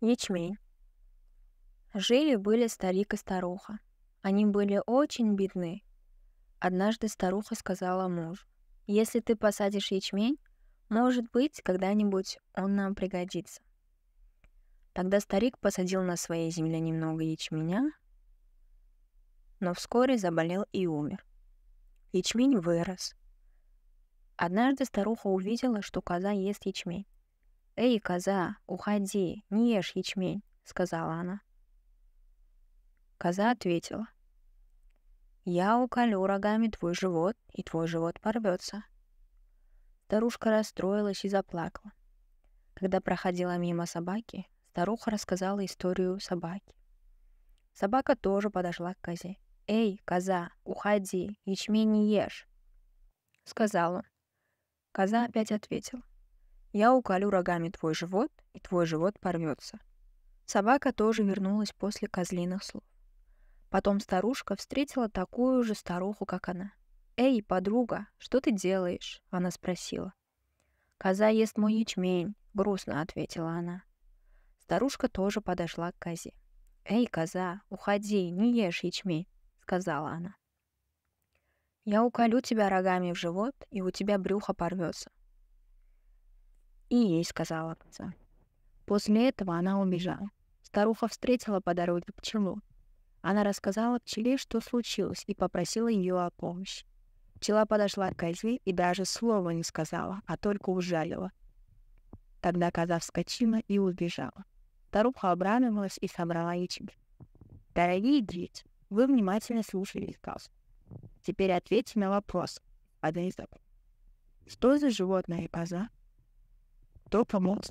Ячмень. Жили-были старик и старуха. Они были очень бедны. Однажды старуха сказала мужу, «Если ты посадишь ячмень, может быть, когда-нибудь он нам пригодится». Тогда старик посадил на своей земле немного ячменя, но вскоре заболел и умер. Ячмень вырос. Однажды старуха увидела, что коза ест ячмень. «Эй, коза, уходи, не ешь ячмень», — сказала она. Коза ответила. «Я уколю рогами твой живот, и твой живот порвется». Старушка расстроилась и заплакала. Когда проходила мимо собаки, старуха рассказала историю собаки. Собака тоже подошла к козе. «Эй, коза, уходи, ячмень не ешь», — сказал он. Коза опять ответила. Я уколю рогами твой живот, и твой живот порвется. Собака тоже вернулась после козлиных слов. Потом старушка встретила такую же старуху, как она. «Эй, подруга, что ты делаешь?» — она спросила. «Коза ест мой ячмень», — грустно ответила она. Старушка тоже подошла к козе. «Эй, коза, уходи, не ешь ячмень», — сказала она. «Я уколю тебя рогами в живот, и у тебя брюхо порвется», и ей сказала отца. После этого она убежала. Старуха встретила по дороге пчелу. Она рассказала пчеле, что случилось, и попросила ее о помощи. Пчела подошла к козе и даже слова не сказала, а только ужалила. Тогда коза вскочила и убежала. Старуха обрадовалась и собрала ячмень. «Дорогие дети, вы внимательно слушали сказку. Теперь ответьте на вопрос, один из Что за животное коза to pomoč